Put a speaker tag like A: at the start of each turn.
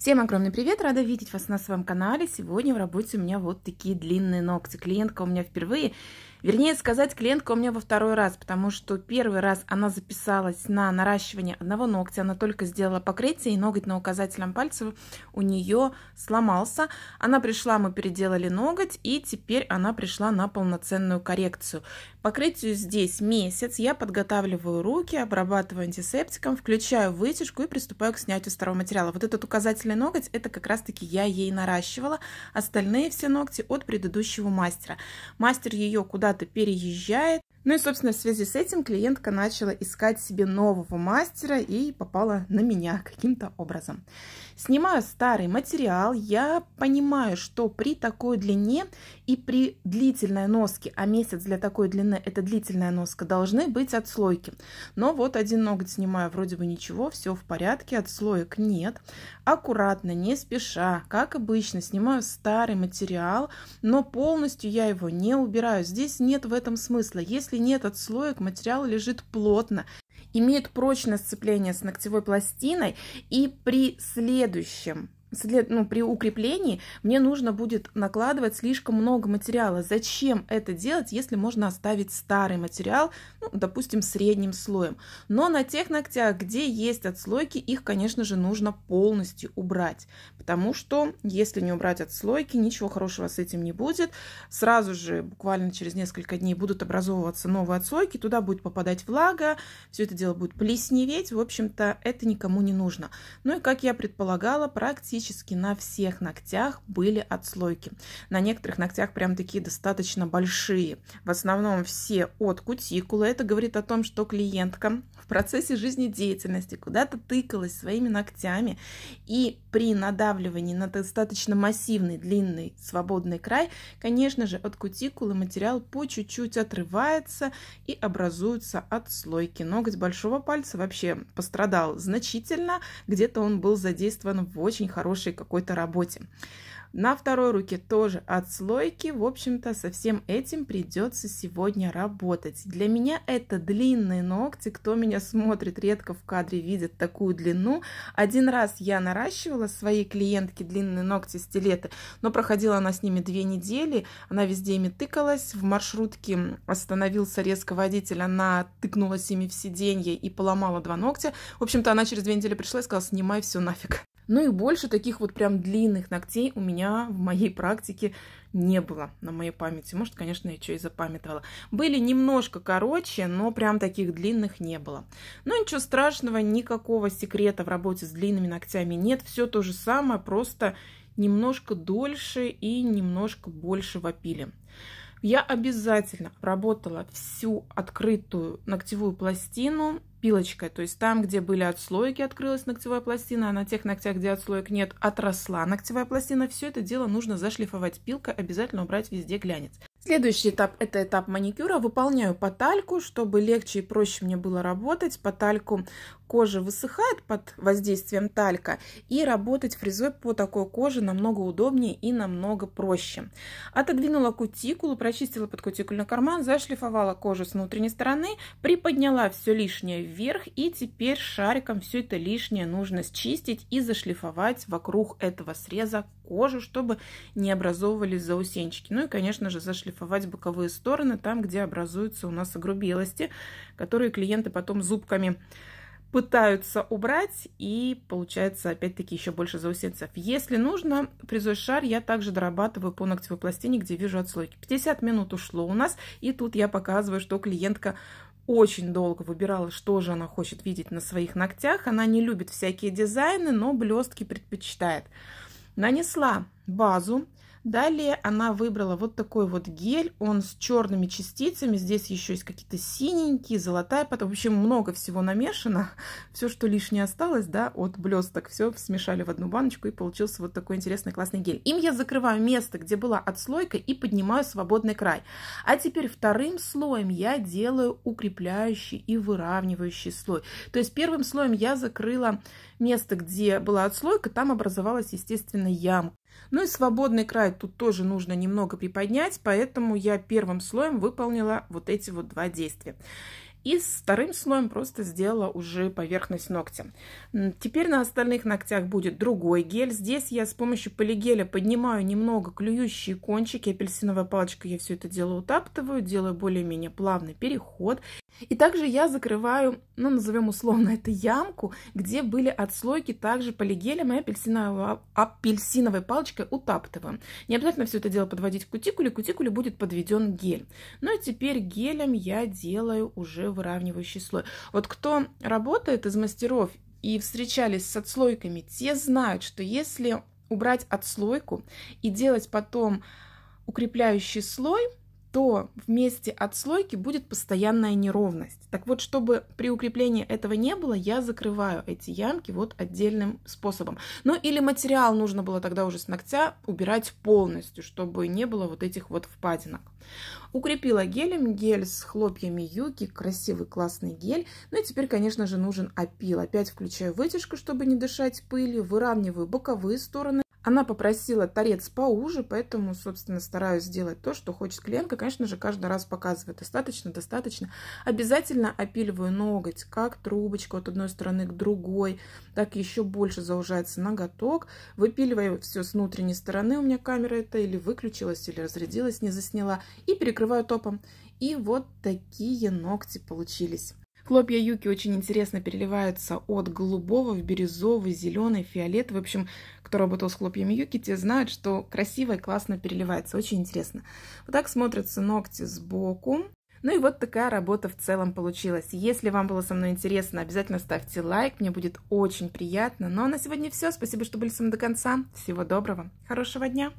A: Всем огромный привет! Рада видеть вас на своем канале. Сегодня в работе у меня вот такие длинные ногти. Клиентка у меня впервые, Вернее сказать, клиентка у меня во второй раз, потому что первый раз она записалась на наращивание одного ногтя, она только сделала покрытие, и ноготь на указательном пальце у нее сломался. Она пришла, мы переделали ноготь, и теперь она пришла на полноценную коррекцию. Покрытию здесь месяц, я подготавливаю руки, обрабатываю антисептиком, включаю вытяжку и приступаю к снятию старого материала. Вот этот указательный ноготь, это как раз-таки я ей наращивала, остальные все ногти от предыдущего мастера. Мастер ее куда куда-то переезжает. Ну и, собственно, в связи с этим клиентка начала искать себе нового мастера и попала на меня каким-то образом. Снимаю старый материал, я понимаю, что при такой длине и при длительной носке, а месяц для такой длины это длительная носка, должны быть отслойки. Но вот один ноготь снимаю, вроде бы ничего, все в порядке, отслоек нет. Аккуратно, не спеша, как обычно, снимаю старый материал, но полностью я его не убираю. Здесь нет в этом смысла. Если нет отслоек, материал лежит плотно, имеют прочное сцепление с ногтевой пластиной и при следующем для, ну, при укреплении мне нужно будет накладывать слишком много материала. Зачем это делать, если можно оставить старый материал, ну, допустим, средним слоем. Но на тех ногтях, где есть отслойки, их, конечно же, нужно полностью убрать. Потому что, если не убрать отслойки, ничего хорошего с этим не будет. Сразу же, буквально через несколько дней, будут образовываться новые отслойки, туда будет попадать влага, все это дело будет плесневеть. В общем-то, это никому не нужно. Ну и, как я предполагала, практически практически на всех ногтях были отслойки. На некоторых ногтях прям такие достаточно большие. В основном все от кутикулы. Это говорит о том, что клиентка в процессе жизнедеятельности куда-то тыкалась своими ногтями и при надавливании на достаточно массивный длинный свободный край, конечно же, от кутикулы материал по чуть-чуть отрывается и образуются отслойки. Ноготь большого пальца вообще пострадал значительно, где-то он был задействован в очень хорошем хорошей какой-то работе. На второй руке тоже отслойки. В общем-то, со всем этим придется сегодня работать. Для меня это длинные ногти. Кто меня смотрит, редко в кадре видит такую длину. Один раз я наращивала своей клиентке длинные ногти стилеты, но проходила она с ними две недели. Она везде ими тыкалась. В маршрутке остановился резко водитель. Она тыкнулась ими в сиденье и поломала два ногтя. В общем-то, она через две недели пришла и сказала, снимай все нафиг. Ну и больше таких вот прям длинных ногтей у меня в моей практике не было на моей памяти. Может, конечно, я что и запамятовала. Были немножко короче, но прям таких длинных не было. Ну ничего страшного, никакого секрета в работе с длинными ногтями нет. Все то же самое, просто немножко дольше и немножко больше вопили. Я обязательно работала всю открытую ногтевую пластину пилочкой, то есть там, где были отслойки, открылась ногтевая пластина, а на тех ногтях, где отслоек нет, отросла ногтевая пластина. Все это дело нужно зашлифовать пилкой, обязательно убрать везде глянец. Следующий этап – это этап маникюра. Выполняю патальку, чтобы легче и проще мне было работать. Патальку кожа высыхает под воздействием талька, и работать фрезой по такой коже намного удобнее и намного проще. Отодвинула кутикулу, прочистила подкутикульный карман, зашлифовала кожу с внутренней стороны, приподняла все лишнее вверх, и теперь шариком все это лишнее нужно счистить и зашлифовать вокруг этого среза кожу, чтобы не образовывались заусенчики. Ну и, конечно же, зашлифовать боковые стороны, там, где образуются у нас огрубелости, которые клиенты потом зубками пытаются убрать, и получается опять-таки еще больше заусенцев. Если нужно, призой шар я также дорабатываю по ногтевой пластине, где вижу отслойки. 50 минут ушло у нас, и тут я показываю, что клиентка очень долго выбирала, что же она хочет видеть на своих ногтях. Она не любит всякие дизайны, но блестки предпочитает. Нанесла базу, Далее она выбрала вот такой вот гель, он с черными частицами, здесь еще есть какие-то синенькие, золотая, потом, в общем, много всего намешано, все, что лишнее осталось, да, от блесток, все смешали в одну баночку и получился вот такой интересный классный гель. Им я закрываю место, где была отслойка и поднимаю свободный край. А теперь вторым слоем я делаю укрепляющий и выравнивающий слой. То есть первым слоем я закрыла место, где была отслойка, там образовалась, естественно, ямка. Ну и свободный край тут тоже нужно немного приподнять, поэтому я первым слоем выполнила вот эти вот два действия. И вторым слоем просто сделала уже поверхность ногтя. Теперь на остальных ногтях будет другой гель. Здесь я с помощью полигеля поднимаю немного клюющие кончики. Апельсиновая палочка я все это дело утаптываю, делаю более-менее плавный переход. И также я закрываю, ну, назовем условно это ямку, где были отслойки также полигелем и апельсиновой, апельсиновой палочкой утаптываем. Не обязательно все это дело подводить к кутикуле, к кутикуле будет подведен гель. Ну и теперь гелем я делаю уже выравнивающий слой. Вот кто работает из мастеров и встречались с отслойками, те знают, что если убрать отслойку и делать потом укрепляющий слой – то вместе месте отслойки будет постоянная неровность. Так вот, чтобы при укреплении этого не было, я закрываю эти ямки вот отдельным способом. Ну или материал нужно было тогда уже с ногтя убирать полностью, чтобы не было вот этих вот впадинок. Укрепила гелем, гель с хлопьями юки, красивый классный гель. Ну и теперь, конечно же, нужен опил. Опять включаю вытяжку, чтобы не дышать пылью, выравниваю боковые стороны. Она попросила торец поуже, поэтому, собственно, стараюсь сделать то, что хочет клиентка. Конечно же, каждый раз показывает достаточно, достаточно. Обязательно опиливаю ноготь, как трубочка от одной стороны к другой, так еще больше заужается ноготок. Выпиливаю все с внутренней стороны, у меня камера это или выключилась, или разрядилась, не засняла, и перекрываю топом. И вот такие ногти получились. Хлопья юки очень интересно переливаются от голубого в бирюзовый, зеленый, фиолетовый. В общем, кто работал с хлопьями юки, те знают, что красиво и классно переливается. Очень интересно. Вот так смотрятся ногти сбоку. Ну и вот такая работа в целом получилась. Если вам было со мной интересно, обязательно ставьте лайк, мне будет очень приятно. Ну а на сегодня все. Спасибо, что были со мной до конца. Всего доброго, хорошего дня!